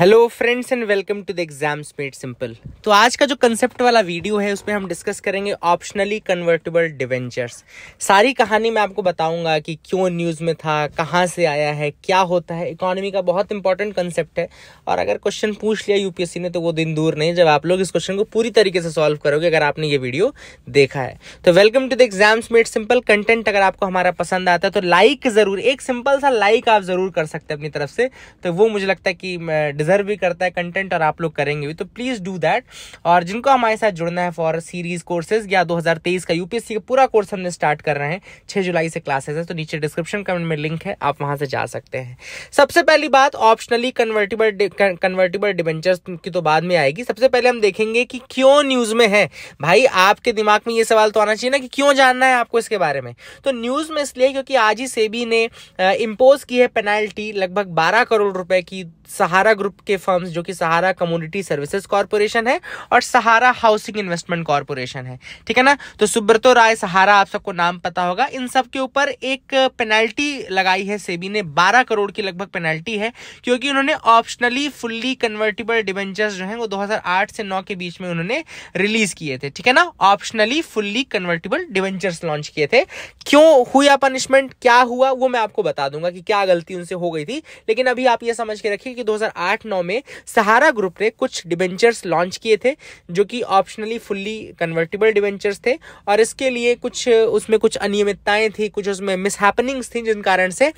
hello friends and welcome to the exams made simple तो आज का जो कंसेप्ट वाला वीडियो है उसमें हम डिस्कस करेंगे ऑप्शनली कन्वर्टेबल डिवेंचर्स सारी कहानी मैं आपको बताऊंगा कि क्यों न्यूज़ में था कहाँ से आया है क्या होता है इकोनॉमी का बहुत इंपॉर्टेंट कंसेप्ट है और अगर क्वेश्चन पूछ लिया यूपीएससी ने तो वो दिन दूर नहीं जब आप लोग इस क्वेश्चन को पूरी तरीके से सॉल्व करोगे अगर आपने ये वीडियो देखा है तो welcome to the exams made simple content अगर आपको हमारा पसंद आता है तो लाइक ज़रूर एक सिंपल सा लाइक आप ज़रूर कर सकते हैं अपनी तरफ से तो वो मुझे लगता है कि डिजर्व भी करता है कंटेंट और आप लोग करेंगे भी तो प्लीज़ डू दैट और जिनको हमारे साथ जुड़ना है फॉर सीरीज कोर्सेज या 2023 का यूपीएससी का पूरा कोर्स हमने स्टार्ट कर रहे हैं छह जुलाई से क्लासेस है तो नीचे डिस्क्रिप्शन कमेंट में लिंक है आप वहां से जा सकते हैं सबसे पहली बात ऑप्शनली कन्वर्टेबल कन्वर्टेबल डिवेंचर्स की तो बाद में आएगी सबसे पहले हम देखेंगे कि क्यों न्यूज़ में है भाई आपके दिमाग में ये सवाल तो आना चाहिए ना कि क्यों जानना है आपको इसके बारे में तो न्यूज़ में इसलिए क्योंकि आज ही सेबी ने इम्पोज की है पेनाल्टी लगभग बारह करोड़ रुपए की सहारा ग्रुप के फर्म्स जो कि सहारा कम्युनिटी सर्विसेज कॉरपोरेशन है और सहारा हाउसिंग इन्वेस्टमेंट कॉरपोरेशन है ठीक है ना तो सुब्रतो राय सहारा आप सबको नाम पता होगा इन सब के ऊपर एक पेनल्टी लगाई है सेबी ने बारह करोड़ की लगभग पेनल्टी है क्योंकि उन्होंने ऑप्शनली फुल्ली कन्वर्टेबल डिवेंचर्स जो है वो दो से नौ के बीच में उन्होंने रिलीज किए थे ठीक है ना optionally fully convertible debentures launch किए थे क्यों हुआ पनिशमेंट क्या हुआ वो मैं आपको बता दूंगा कि क्या गलती उनसे हो गई थी लेकिन अभी आप ये समझ के रखिए कि 2008 2009 में सहारा ग्रुप ने कुछ डिबेंचर्स लॉन्च किए थे जो कि ऑप्शनली फुल्ली कन्वर्टेबल डिबेंचर्स थे और इसके लिए कुछ उसमें कुछ अनियमितताएं थी कुछ उसमें मिसहैपनिंग्स थी जिन कारण से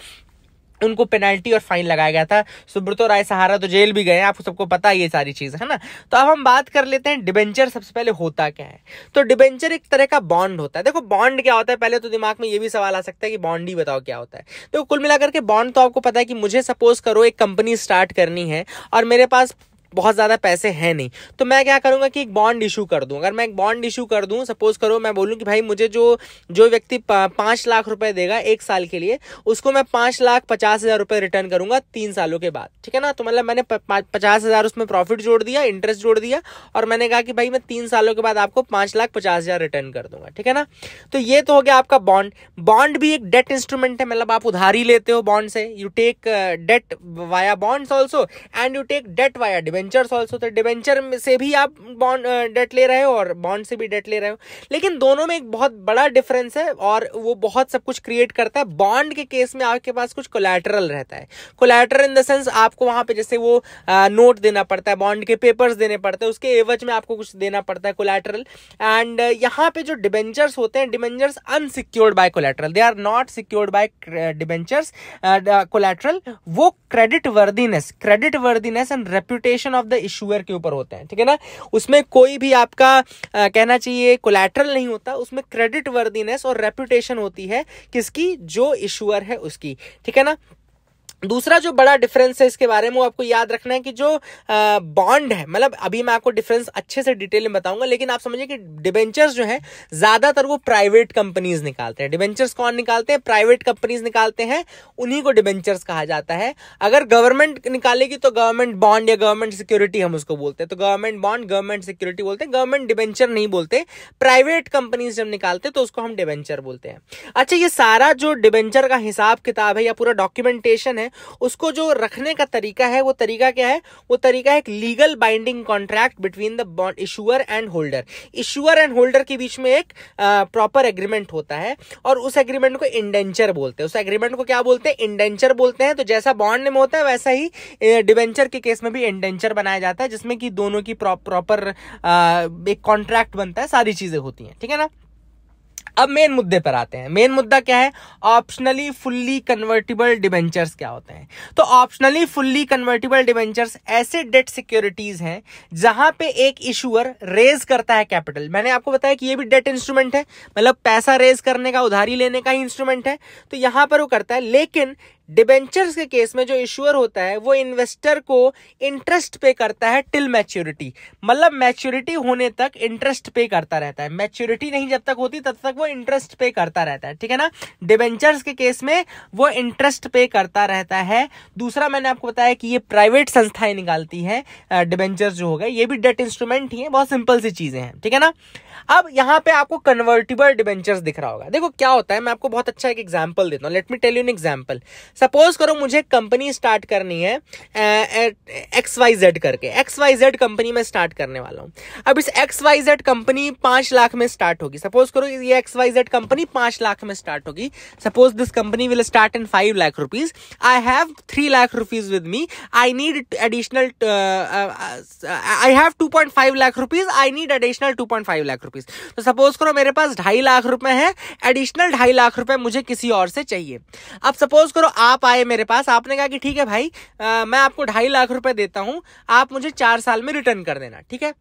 उनको पेनल्टी और फाइन लगाया गया था सुब्रतो राय सहारा तो जेल भी गए आप सबको पता है ये सारी चीज़ है ना तो अब हम बात कर लेते हैं डिबेंचर सबसे पहले होता क्या है तो डिबेंचर एक तरह का बॉन्ड होता है देखो बॉन्ड क्या होता है पहले तो दिमाग में ये भी सवाल आ सकता है कि बॉन्ड ही बताओ क्या होता है तो कुल मिलाकर के बॉन्ड तो आपको पता है कि मुझे सपोज करो एक कंपनी स्टार्ट करनी है और मेरे पास बहुत ज़्यादा पैसे हैं नहीं तो मैं क्या करूँगा कि एक बॉन्ड इशू कर दूँ अगर मैं एक बॉन्ड इशू कर दूँ सपोज़ करो मैं बोलूँ कि भाई मुझे जो जो व्यक्ति पाँच लाख रुपये देगा एक साल के लिए उसको मैं पाँच लाख पचास हज़ार रुपये रिटर्न करूँगा तीन सालों के बाद ठीक है ना तो मतलब मैंने पचास हज़ार उसमें प्रॉफिट जोड़ दिया इंटरेस्ट जोड़ दिया और मैंने कहा कि भाई मैं तीन सालों के बाद आपको पाँच लाख पचास हज़ार रिटर्न कर दूंगा ठीक है ना तो ये तो हो गया आपका बॉन्ड बॉन्ड भी एक डेट इंस्ट्रूमेंट है मतलब आप उधारी लेते हो बॉन्ड से you take debt via bonds also and you take debt via debentures also थे डिबेंचर से भी आप बॉन्ड डेट ले रहे हो और बॉन्ड से भी डेट ले रहे हो लेकिन दोनों में एक बहुत बड़ा डिफरेंस है और वो बहुत सब कुछ क्रिएट करता है बॉन्ड के केस में आपके पास कुछ कोलेटरल रहता है कोलेटरल इन द सेंस आपको वहाँ पे जैसे वो नोट देना पड़ता है बॉन्ड के पेपर्स देने पड़ते हैं उसके एवज में आपको कुछ देना पड़ता है कोलेटरल एंड यहाँ पे जो डिबेंचर्स होते हैं debentures unsecured by collateral they are not secured by debentures collateral वो creditworthiness creditworthiness and reputation action of the issuer के ऊपर होते हैं ठीक है ना उसमें कोई भी आपका आ, कहना चाहिए कोलेट्रल नहीं होता उसमें क्रेडिट वर्दीनेस और रेपुटेशन होती है किसकी जो इशूअर है उसकी ठीक है ना दूसरा जो बड़ा डिफरेंस है इसके बारे में वो आपको याद रखना है कि जो बॉन्ड है मतलब अभी मैं आपको डिफरेंस अच्छे से डिटेल में बताऊंगा लेकिन आप समझिए कि डिबेंचर्स जो है ज़्यादातर वो प्राइवेट कंपनीज निकालते हैं डिबेंचर्स कौन निकालते हैं प्राइवेट कंपनीज निकालते हैं उन्हीं को डिबेंचर्स कहा जाता है अगर गवर्नमेंट निकालेगी तो गवर्नमेंट बॉन्ड या गवर्नमेंट सिक्योरिटी हम उसको बोलते हैं तो गवर्नमेंट बॉन्ड गवर्नमेंट सिक्योरिटी बोलते हैं गवर्नमेंट डिबेंचर नहीं बोलते प्राइवेट कंपनीज जब निकालते तो उसको हम डिबेंचर बोलते हैं अच्छा ये सारा जो डिबेंचर का हिसाब किताब है या पूरा डॉक्यूमेंटेशन है है उसको जो रखने का तरीका है वो तरीका क्या है वो तरीका है एक legal binding contract between the bond issuer and holder issuer and holder के बीच में एक प्रॉपर एग्रीमेंट होता है और उस एग्रीमेंट को इंडेंचर बोलते हैं उस एग्रीमेंट को क्या बोलते हैं इंडेंचर बोलते हैं तो जैसा बॉन्ड में होता है वैसा ही डिवेंचर के केस में भी इंडेंचर बनाया जाता है जिसमें कि दोनों की प्रॉपर एक कॉन्ट्रैक्ट बनता है सारी चीजें होती हैं ठीक है ना अब मेन मुद्दे पर आते हैं मेन मुद्दा क्या है ऑप्शनली फुल्ली कन्वर्टिबल डिबेंचर्स क्या होते हैं तो ऑप्शनली फुल्ली कन्वर्टिबल डिबेंचर्स ऐसे डेट सिक्योरिटीज हैं जहां पे एक इशूअर रेज करता है कैपिटल मैंने आपको बताया कि ये भी डेट इंस्ट्रूमेंट है मतलब पैसा रेज करने का उधारी लेने का ही इंस्ट्रूमेंट है तो यहां पर वो करता है लेकिन डिबेंचर्स के केस में जो इश्यूअर होता है वो इन्वेस्टर को इंटरेस्ट पे करता है टिल मैच्योरिटी मतलब मैच्योरिटी होने तक इंटरेस्ट पे करता रहता है मैच्योरिटी नहीं जब तक होती तब तक वो इंटरेस्ट पे करता रहता है ठीक है ना डिबेंचर्स के केस में वो इंटरेस्ट पे करता रहता है दूसरा मैंने आपको बताया कि ये प्राइवेट संस्थाएं निकालती है डिबेंचर्स जो हो गए ये भी डेट इंस्ट्रूमेंट ही है बहुत सिंपल सी चीजें हैं ठीक है ना अब यहाँ पे आपको कन्वर्टेबल डिबेंचर्स दिख रहा होगा देखो क्या होता है मैं आपको बहुत अच्छा एक एग्जाम्पल देता हूँ let me tell you an example suppose करो मुझे कंपनी स्टार्ट करनी है एक्स वाई जेड करके एक्स वाई जेड कंपनी में स्टार्ट करने वाला हूँ अब इस एक्स वाई जेड कंपनी पांच लाख में स्टार्ट होगी सपोज करो ये एक्स वाई जेड कंपनी पांच लाख में स्टार्ट होगी suppose this company will start in five lakh rupees I have three lakh rupees with me I need additional I have two point five lakh rupees I need additional two point five lakh rupees तो suppose करो मेरे पास ढाई लाख रुपए है additional ढाई लाख रुपए मुझे किसी और से चाहिए अब सपोज करो आप आए मेरे पास आपने कहा कि ठीक है भाई आ, मैं आपको ढाई लाख रुपए देता हूँ आप मुझे चार साल में रिटर्न कर देना ठीक है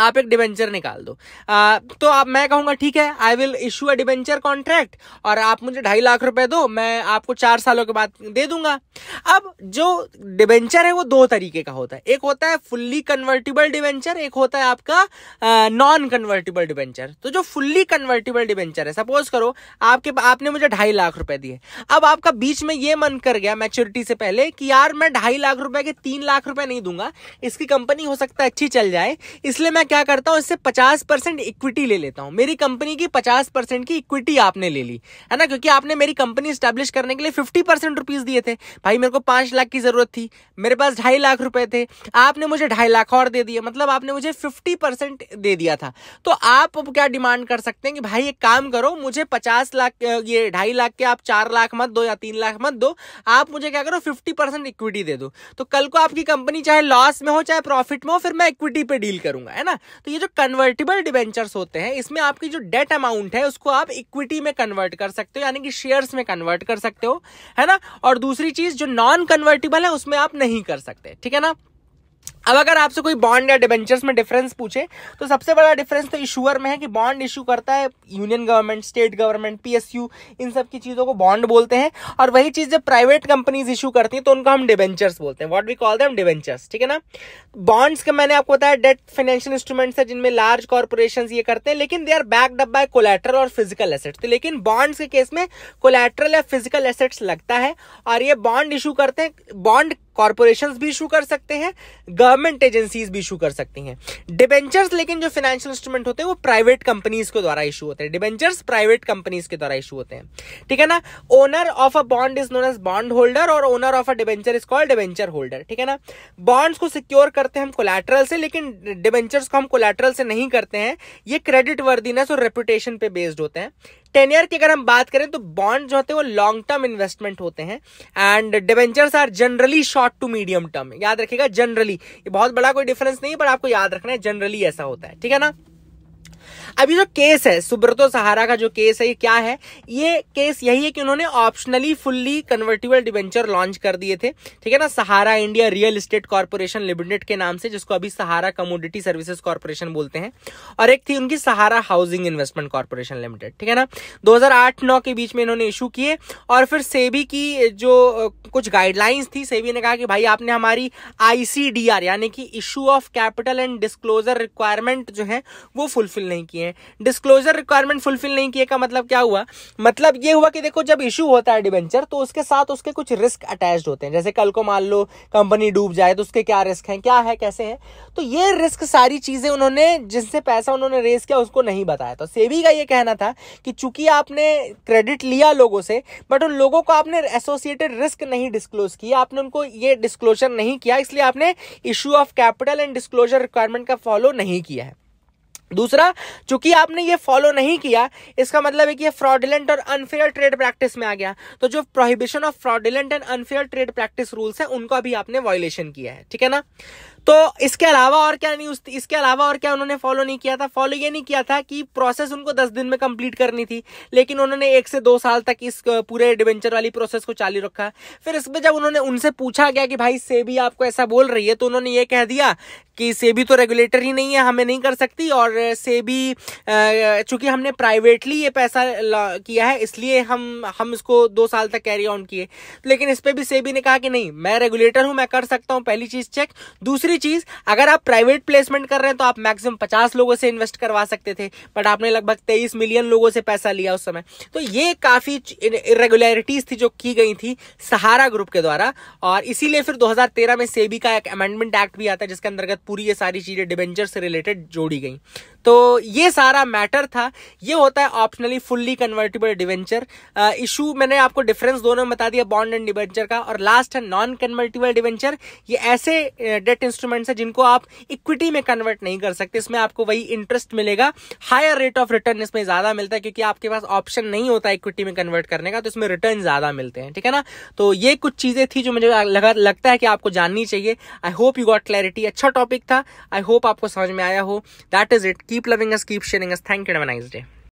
आप एक डिवेंचर निकाल दो आ, तो आप मैं कहूंगा ठीक है I will issue a debenture contract और आप मुझे ढाई लाख रुपए दो मैं आपको चार सालों के बाद दे दूंगा अब जो डिवेंचर है वो दो तरीके का होता है एक होता है फुल्ली कन्वर्टिबल डिवेंचर एक होता है आपका नॉन कन्वर्टिबल डिवेंचर तो जो फुल्ली कन्वर्टिबल डिवेंचर है सपोज करो आपके आपने मुझे ढाई लाख रुपए दिए अब आपका बीच में ये मन कर गया मैच्योरिटी से पहले कि यार मैं ढाई लाख रुपए के तीन लाख रुपए नहीं दूंगा इसकी कंपनी हो सकता है अच्छी चल जाए इसलिए मैं क्या करता हूँ इससे पचास परसेंट इक्विटी ले लेता हूँ मेरी कंपनी की पचास परसेंट की इक्विटी आपने ले ली है ना क्योंकि आपने मेरी कंपनी स्टैब्लिश करने के लिए फिफ्टी परसेंट रुपीज दिए थे भाई मेरे को पांच लाख की जरूरत थी मेरे पास ढाई लाख रुपए थे आपने मुझे ढाई लाख और दे दिए मतलब आपने मुझे फिफ्टी परसेंट दे दिया था तो आप क्या डिमांड कर सकते हैं कि भाई एक काम करो मुझे पचास लाख ये ढाई लाख के आप चार लाख मत दो या तीन लाख मत दो आप मुझे क्या करो फिफ्टी परसेंट इक्विटी दे दो तो कल को आपकी कंपनी चाहे लॉस में हो चाहे प्रॉफिट में हो फिर मैं इक्विटी पे डील करूंगा है ना ना तो ये जो कन्वर्टेबल डिवेंचर्स होते हैं इसमें आपकी जो डेट अमाउंट है उसको आप इक्विटी में कन्वर्ट कर सकते हो यानी कि शेयर्स में कन्वर्ट कर सकते हो है ना और दूसरी चीज जो नॉन कन्वर्टेबल है उसमें आप नहीं कर सकते ठीक है ना अब अगर आपसे कोई बॉन्ड या डिबेंचर्स में डिफरेंस पूछे तो सबसे बड़ा डिफरेंस तो इशूअर में है कि बॉन्ड इशू करता है union government state government PSU इन सब की चीज़ों को बॉन्ड बोलते हैं और वही चीज़ जब प्राइवेट कंपनीज इशू करती हैं तो उनको हम डिबेंचर्स बोलते हैं what we call them debentures ठीक है ना बॉन्ड्स का मैंने आपको बताया डेट फाइनेंशियल इंस्ट्रूमेंट्स है जिनमें लार्ज कॉरपोरेशन ये करते हैं लेकिन they are backed up by collateral और फिजिकल एसेट्स तो लेकिन बॉन्ड्स के केस में कोलेट्रल या फिजिकल एसेट्स लगता है और ये बॉन्ड इशू करते हैं बॉन्ड कॉर्पोरेशन भी इशू कर सकते हैं गवर्नमेंट गवर्नमेंट एजेंसीज भी इशू कर सकती हैं डिबेंचर्स लेकिन जो फाइनेंशियल इंस्ट्रूमेंट होते हैं वो प्राइवेट कंपनीज के द्वारा इशू होते हैं डिबेंचर्स प्राइवेट कंपनीज के द्वारा इशू होते हैं ठीक है ना owner of a bond is known as bond holder और owner of a debenture is called debenture holder ठीक है ना बॉन्ड्स को सिक्योर करते हैं हम कोलेट्रल से लेकिन डिबेंचर्स को हम कोलेट्रल से नहीं करते हैं ये क्रेडिट वर्दीनेस और रेपुटेशन पे बेस्ड होते हैं टेनियर की अगर हम बात करें तो बॉन्ड जो होते हैं वो लॉन्ग टर्म इन्वेस्टमेंट होते हैं and debentures are generally short to medium term याद रखिएगा जनरली ये बहुत बड़ा कोई डिफरेंस नहीं है पर आपको याद रखना है जनरली ऐसा होता है ठीक है ना अभी जो केस है सुब्रतो सहारा का जो केस है ये क्या है ये केस यही है कि उन्होंने optionally fully convertible debenture launch कर दिए थे ठीक है ना Sahara India real estate corporation limited के नाम से जिसको अभी सहारा कमोडिटी सर्विसेज कॉर्पोरेशन बोलते हैं और एक थी उनकी Sahara housing investment corporation limited ठीक है ना दो हजार के बीच में इन्होंने इशू किए और फिर सेबी की जो कुछ गाइडलाइंस थी सेबी ने कहा कि भाई आपने हमारी आईसीडीआर यानी कि issue of capital and disclosure requirement जो है वो फुलफिल नहीं नहीं किए हैं डिस्क्लोजर रिक्वायरमेंट फुलफिल नहीं किए का मतलब क्या हुआ मतलब ये हुआ कि देखो जब इशू होता है डिवेंचर तो उसके साथ उसके कुछ रिस्क अटैच होते हैं जैसे कल को मान लो कंपनी डूब जाए तो उसके क्या रिस्क हैं क्या है कैसे हैं तो ये रिस्क सारी चीज़ें उन्होंने जिससे पैसा उन्होंने रेस किया उसको नहीं बताया तो सेबी का ये कहना था कि चूंकि आपने क्रेडिट लिया लोगों से बट उन लोगों को आपने एसोसिएटेड रिस्क नहीं डिस्क्लोज किया आपने उनको ये डिस्क्लोजर नहीं किया इसलिए आपने issue of capital and disclosure requirement का फॉलो नहीं किया है दूसरा चूंकि आपने ये फॉलो नहीं किया इसका मतलब है कि ये फ्रॉडिलेंट और अनफेयर ट्रेड प्रैक्टिस में आ गया तो जो prohibition of fraudulent and unfair trade practice rules है उनका भी आपने वायोलेशन किया है ठीक है ना तो इसके अलावा और क्या न्यूज थी इसके अलावा और क्या उन्होंने फॉलो नहीं किया था फॉलो ये नहीं किया था कि प्रोसेस उनको दस दिन में कंप्लीट करनी थी लेकिन उन्होंने एक से दो साल तक इस पूरे एडवेंचर वाली प्रोसेस को चालू रखा फिर इसमें जब उन्होंने उनसे पूछा गया कि भाई सेबी आपको ऐसा बोल रही है तो उन्होंने ये कह दिया कि सेबी तो रेगुलेटर ही नहीं है हमें नहीं कर सकती और सेबी चूंकि हमने प्राइवेटली ये पैसा किया है इसलिए हम हम इसको दो साल तक कैरी ऑन किए लेकिन इस पर भी सेबी ने कहा कि नहीं मैं रेगुलेटर हूँ मैं कर सकता हूँ पहली चीज़ चेक दूसरी दूसरी चीज अगर आप प्राइवेट प्लेसमेंट कर रहे हैं तो आप मैक्सिमम पचास लोगों से इन्वेस्ट करवा सकते थे बट आपने लगभग तेईस मिलियन लोगों से पैसा लिया उस समय तो ये काफी इरेगुलरिटीज थी जो की गई थी सहारा ग्रुप के द्वारा और इसीलिए फिर 2013 में सेबी का एक अमेंडमेंट एक्ट भी आता है जिसके अंतर्गत पूरी ये सारी चीजें डिवेंचर से रिलेटेड जोड़ी गई तो ये सारा मैटर था ये होता है optionally fully convertible debenture issue मैंने आपको डिफरेंस दोनों में बता दिया बॉन्ड एंड डिवेंचर का और लास्ट है नॉन कन्वर्टेबल डिवेंचर ये ऐसे डेट इंस्ट्रूमेंट्स हैं जिनको आप इक्विटी में कन्वर्ट नहीं कर सकते इसमें आपको वही इंटरेस्ट मिलेगा हायर रेट ऑफ रिटर्न इसमें ज्यादा मिलता है क्योंकि आपके पास ऑप्शन नहीं होता इक्विटी में कन्वर्ट करने का तो इसमें रिटर्न ज्यादा मिलते हैं ठीक है ना तो ये कुछ चीजें थी जो मुझे लगता है कि आपको जाननी चाहिए I hope you got clarity अच्छा टॉपिक था आई होप आपको समझ में आया हो दैट इज इट की keep loving us keep sharing us thank you and have a nice day